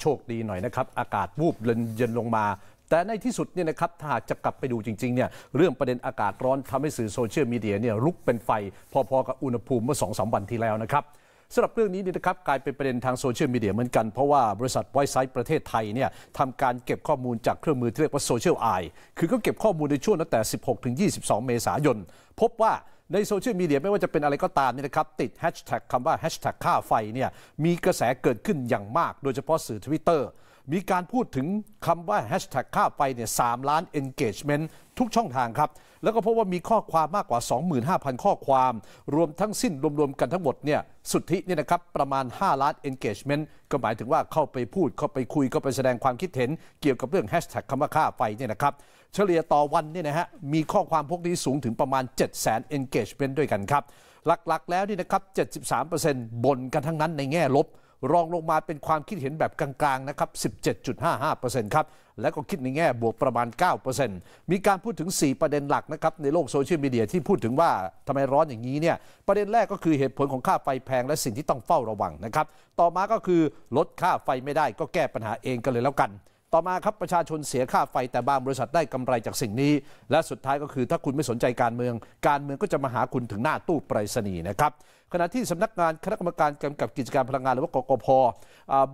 โชคดีหน่อยนะครับอากาศวูบเย็นลงมา แต่ในที่สุดเนี่ยนะครับถ้าหากจะกลับไปดูจริง ๆเนี่ยเรื่องประเด็นอากาศร้อนทำให้สื่อโซเชียลมีเดียเนี่ยลุกเป็นไฟ พอๆ กับอุณหภูมิเมื่อสองสวันที่แล้วนะครับสำหรับเรื่องนี้นี่นะครับกลายเป็นประเด็นทางโซเชียลมีเดียเหมือนกัน เพราะว่าบริษัทไวซ์ไซต์ประเทศไทยเนี่ยทำการเก็บข้อมูลจากเครื่องมือที่เรียกว่าโซเชียลไอคือก็เก็บข้อมูลในช่วงตั้งแต่ 16ถึง22 เมษายนพบว่าในโซเชียลมีเดียไม่ว่าจะเป็นอะไรก็ตามนี่นะครับ ติดแฮชแท็กคำว่าแฮชแท็กค่าไฟเนี่ยมีกระแสเกิดขึ้นอย่างมาก โดยเฉพาะสื่อทวิตเตอร์มีการพูดถึงคำว่าแฮชแท็กค่าไฟเนี่ยสล้าน engagement ทุกช่องทางครับ แล้วก็พบว่ามีข้อความมากกว่า 25,000 ข้อความรวมทั้งสิ้นรวมๆกันทั้งหมดเนี่ยสุทธิเนี่ยนะครับประมาณ 5 ล้าน engagement ก็หมายถึงว่าเข้าไปพูดเข้าไปคุยเข้าไปแสดงความคิดเห็น เกี่ยวกับเรื่องแฮชแท็กคำว่าค่าไฟเนี่ยนะครับเฉลี่ยต่อวันเนี่ยนะฮะมีข้อความพวกนี้สูงถึงประมาณ 7 0 0 0 0 engagement ด้วยกันครับหลักๆแล้วนี่นะครับ73%บ่นกันทั้งนั้นในแง่ลบรองลงมาเป็นความคิดเห็นแบบกลาง ๆ นะครับ 17.55%ครับ และก็คิดในแง่บวกประมาณ 9%มีการพูดถึง 4 ประเด็นหลัก นะครับ ในโลกโซเชียลมีเดียที่พูดถึงว่าทำไมร้อนอย่างนี้เนี่ย ประเด็นแรกก็คือเหตุผลของค่าไฟแพงและสิ่งที่ต้องเฝ้าระวังนะครับ ต่อมาก็คือลดค่าไฟไม่ได้ก็แก้ปัญหาเองกันเลยแล้วกัน ต่อมาครับประชาชนเสียค่าไฟแต่บางบริษัทได้กำไรจากสิ่งนี้ และสุดท้ายก็คือ ถ้าคุณไม่สนใจการเมือง การเมืองก็จะมาหาคุณถึงหน้าตู้ไปรษณีย์นะครับขณะที่สำนักงานคณะกรรมการกำกับกิจการพลังงานหรือว่ากกพ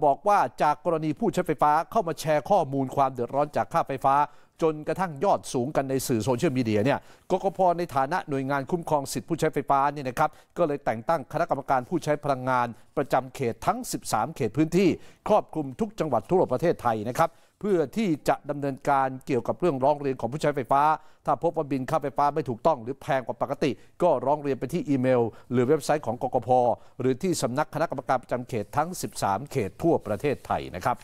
บอกว่าจากกรณีผู้ใช้ไฟฟ้าเข้ามาแชร์ข้อมูลความเดือดร้อนจากค่าไฟฟ้า จนกระทั่งยอดสูงกันในสื่อโซเชียลมีเดียเนี่ยกกพ ในฐานะหน่วยงานคุ้มครองสิทธิผู้ใช้ไฟฟ้านี่นะครับก็เลยแต่งตั้งคณะกรรมการผู้ใช้พลังงาน ประจำเขตทั้ง 13 เขตพื้นที่ ครอบคลุมทุกจังหวัดทั่วประเทศไทยนะครับเพื่อที่จะดำเนินการเกี่ยวกับเรื่องร้องเรียนของผู้ใช้ไฟฟ้า ถ้าพบว่าบินค่าไฟฟ้าไม่ถูกต้องหรือแพงกว่าปกติ ก็ร้องเรียนไปที่อีเมลหรือเว็บไซต์ของกกพ หรือที่สำนักคณะกรรมการประจำเขตทั้ง 13 เขตทั่วประเทศไทยนะครับ